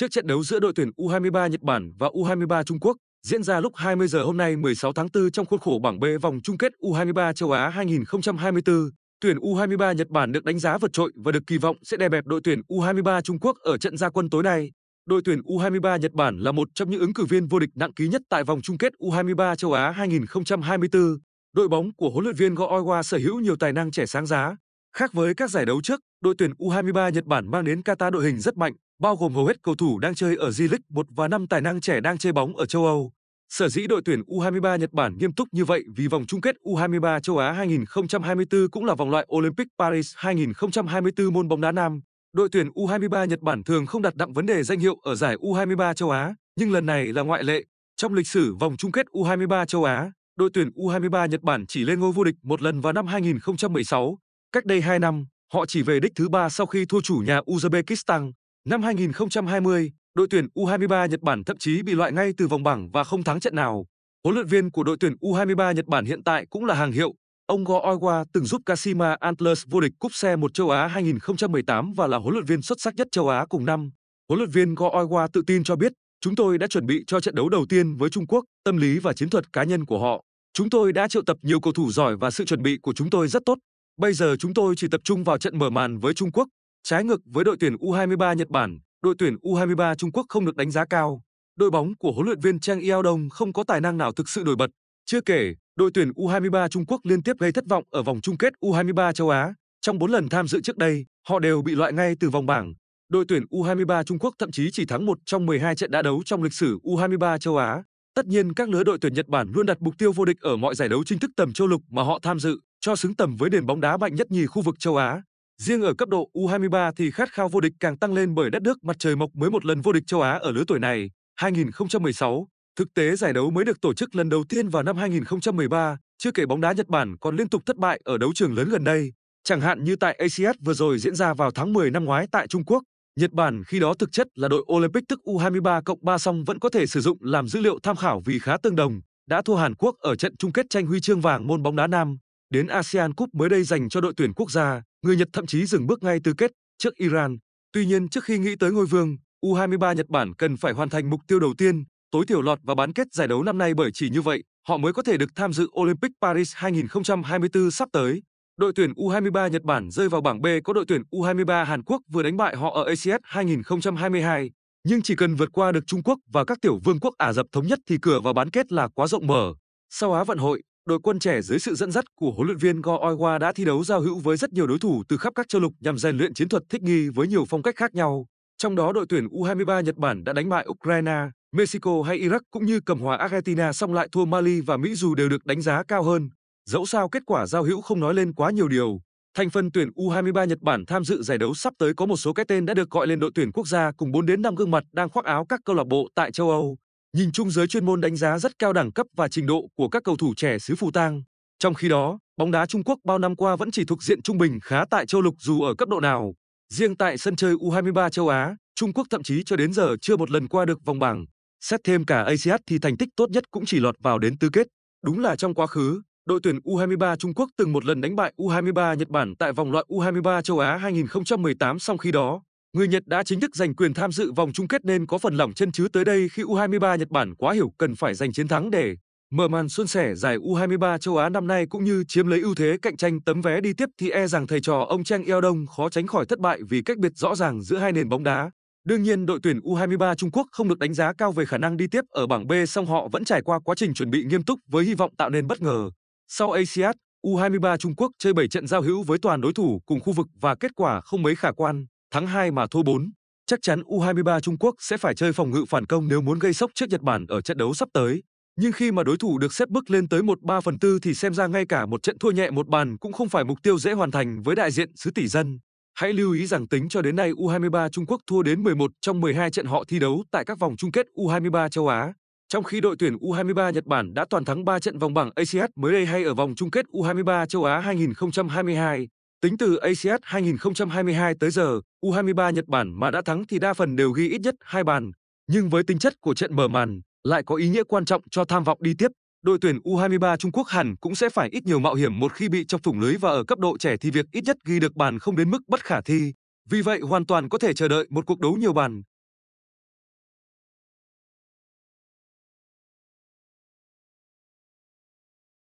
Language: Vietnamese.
Trước trận đấu giữa đội tuyển U23 Nhật Bản và U23 Trung Quốc diễn ra lúc 20 giờ hôm nay 16 tháng 4 trong khuôn khổ bảng B vòng chung kết U23 châu Á 2024, tuyển U23 Nhật Bản được đánh giá vượt trội và được kỳ vọng sẽ đè bẹp đội tuyển U23 Trung Quốc ở trận gia quân tối nay. Đội tuyển U23 Nhật Bản là một trong những ứng cử viên vô địch nặng ký nhất tại vòng chung kết U23 châu Á 2024. Đội bóng của huấn luyện viên Go Oiwa sở hữu nhiều tài năng trẻ sáng giá. Khác với các giải đấu trước, đội tuyển U23 Nhật Bản mang đến Qatar đội hình rất mạnh, bao gồm hầu hết cầu thủ đang chơi ở J-League 1 và 5 tài năng trẻ đang chơi bóng ở châu Âu. Sở dĩ đội tuyển U23 Nhật Bản nghiêm túc như vậy vì vòng chung kết U23 châu Á 2024 cũng là vòng loại Olympic Paris 2024 môn bóng đá nam. Đội tuyển U23 Nhật Bản thường không đặt nặng vấn đề danh hiệu ở giải U23 châu Á, nhưng lần này là ngoại lệ. Trong lịch sử vòng chung kết U23 châu Á, đội tuyển U23 Nhật Bản chỉ lên ngôi vô địch một lần vào năm 2016. Cách đây 2 năm, họ chỉ về đích thứ ba sau khi thua chủ nhà Uzbekistan. Năm 2020, đội tuyển U23 Nhật Bản thậm chí bị loại ngay từ vòng bảng và không thắng trận nào. Huấn luyện viên của đội tuyển U23 Nhật Bản hiện tại cũng là hàng hiệu. Ông Go Oiwa từng giúp Kashima Antlers vô địch cúp xe một châu Á 2018 và là huấn luyện viên xuất sắc nhất châu Á cùng năm. Huấn luyện viên Go Oiwa tự tin cho biết, chúng tôi đã chuẩn bị cho trận đấu đầu tiên với Trung Quốc, tâm lý và chiến thuật cá nhân của họ. Chúng tôi đã triệu tập nhiều cầu thủ giỏi và sự chuẩn bị của chúng tôi rất tốt. Bây giờ chúng tôi chỉ tập trung vào trận mở màn với Trung Quốc, Trái ngược với đội tuyển U23 Nhật Bản, đội tuyển U23 Trung Quốc không được đánh giá cao. Đội bóng của huấn luyện viên Trang Yao Đông không có tài năng nào thực sự nổi bật. Chưa kể, đội tuyển U23 Trung Quốc liên tiếp gây thất vọng ở vòng chung kết U23 châu Á. Trong 4 lần tham dự trước đây, họ đều bị loại ngay từ vòng bảng. Đội tuyển U23 Trung Quốc thậm chí chỉ thắng một trong 12 trận đã đấu trong lịch sử U23 châu Á. Tất nhiên các lứa đội tuyển Nhật Bản luôn đặt mục tiêu vô địch ở mọi giải đấu chính thức tầm châu lục mà họ tham dự, cho xứng tầm với nền bóng đá mạnh nhất nhì khu vực châu Á. Riêng ở cấp độ U23 thì khát khao vô địch càng tăng lên bởi đất nước mặt trời mọc mới một lần vô địch châu Á ở lứa tuổi này, 2016. Thực tế giải đấu mới được tổ chức lần đầu tiên vào năm 2013, chưa kể bóng đá Nhật Bản còn liên tục thất bại ở đấu trường lớn gần đây. Chẳng hạn như tại ACS vừa rồi diễn ra vào tháng 10 năm ngoái tại Trung Quốc, Nhật Bản khi đó thực chất là đội Olympic tức U23 cộng 3 song vẫn có thể sử dụng làm dữ liệu tham khảo vì khá tương đồng, đã thua Hàn Quốc ở trận chung kết tranh huy chương vàng môn bóng đá nam. Đến ASEAN Cup mới đây dành cho đội tuyển quốc gia, người Nhật thậm chí dừng bước ngay từ kết trước Iran. Tuy nhiên trước khi nghĩ tới ngôi vương, U23 Nhật Bản cần phải hoàn thành mục tiêu đầu tiên, tối thiểu lọt vào bán kết giải đấu năm nay bởi chỉ như vậy, họ mới có thể được tham dự Olympic Paris 2024 sắp tới. Đội tuyển U23 Nhật Bản rơi vào bảng B có đội tuyển U23 Hàn Quốc vừa đánh bại họ ở ACS 2022, e nhưng chỉ cần vượt qua được Trung Quốc và các tiểu vương quốc Ả Rập thống nhất thì cửa vào bán kết là quá rộng mở. Sau Á vận hội, đội quân trẻ dưới sự dẫn dắt của huấn luyện viên Go Oiwa đã thi đấu giao hữu với rất nhiều đối thủ từ khắp các châu lục nhằm rèn luyện chiến thuật thích nghi với nhiều phong cách khác nhau. Trong đó đội tuyển U23 Nhật Bản đã đánh bại Ukraine, Mexico hay Iraq cũng như cầm hòa Argentina song lại thua Mali và Mỹ dù đều được đánh giá cao hơn. Dẫu sao kết quả giao hữu không nói lên quá nhiều điều. Thành phần tuyển U23 Nhật Bản tham dự giải đấu sắp tới có một số cái tên đã được gọi lên đội tuyển quốc gia cùng 4 đến 5 gương mặt đang khoác áo các câu lạc bộ tại châu Âu. Nhìn chung giới chuyên môn đánh giá rất cao đẳng cấp và trình độ của các cầu thủ trẻ xứ Phù Tang. Trong khi đó, bóng đá Trung Quốc bao năm qua vẫn chỉ thuộc diện trung bình khá tại châu lục dù ở cấp độ nào. Riêng tại sân chơi U23 châu Á, Trung Quốc thậm chí cho đến giờ chưa một lần qua được vòng bảng. Xét thêm cả ASEAN thì thành tích tốt nhất cũng chỉ lọt vào đến tứ kết. Đúng là trong quá khứ, đội tuyển U23 Trung Quốc từng một lần đánh bại U23 Nhật Bản tại vòng loại U23 châu Á 2018 song khi đó, người Nhật đã chính thức giành quyền tham dự vòng chung kết nên có phần lỏng chân chứ tới đây khi U23 Nhật Bản quá hiểu cần phải giành chiến thắng để mở màn xuân sẻ giải U23 châu Á năm nay cũng như chiếm lấy ưu thế cạnh tranh tấm vé đi tiếp thì e rằng thầy trò ông Chang Eo Đông khó tránh khỏi thất bại vì cách biệt rõ ràng giữa hai nền bóng đá. Đương nhiên đội tuyển U23 Trung Quốc không được đánh giá cao về khả năng đi tiếp ở bảng B song họ vẫn trải qua quá trình chuẩn bị nghiêm túc với hy vọng tạo nên bất ngờ. Sau ASEAN, U23 Trung Quốc chơi 7 trận giao hữu với toàn đối thủ cùng khu vực và kết quả không mấy khả quan. Thắng 2 mà thua 4, chắc chắn U23 Trung Quốc sẽ phải chơi phòng ngự phản công nếu muốn gây sốc trước Nhật Bản ở trận đấu sắp tới. Nhưng khi mà đối thủ được xếp bước lên tới 1-3 phần tư thì xem ra ngay cả một trận thua nhẹ một bàn cũng không phải mục tiêu dễ hoàn thành với đại diện xứ tỷ dân. Hãy lưu ý rằng tính cho đến nay U23 Trung Quốc thua đến 11 trong 12 trận họ thi đấu tại các vòng chung kết U23 châu Á. Trong khi đội tuyển U23 Nhật Bản đã toàn thắng 3 trận vòng bảng ACS e mới đây hay ở vòng chung kết U23 châu Á 2022. Tính từ ACS 2022 tới giờ, U23 Nhật Bản mà đã thắng thì đa phần đều ghi ít nhất hai bàn, nhưng với tính chất của trận mở màn lại có ý nghĩa quan trọng cho tham vọng đi tiếp. Đội tuyển U23 Trung Quốc hẳn cũng sẽ phải ít nhiều mạo hiểm một khi bị trong thủng lưới và ở cấp độ trẻ thì việc ít nhất ghi được bàn không đến mức bất khả thi. Vì vậy hoàn toàn có thể chờ đợi một cuộc đấu nhiều bàn,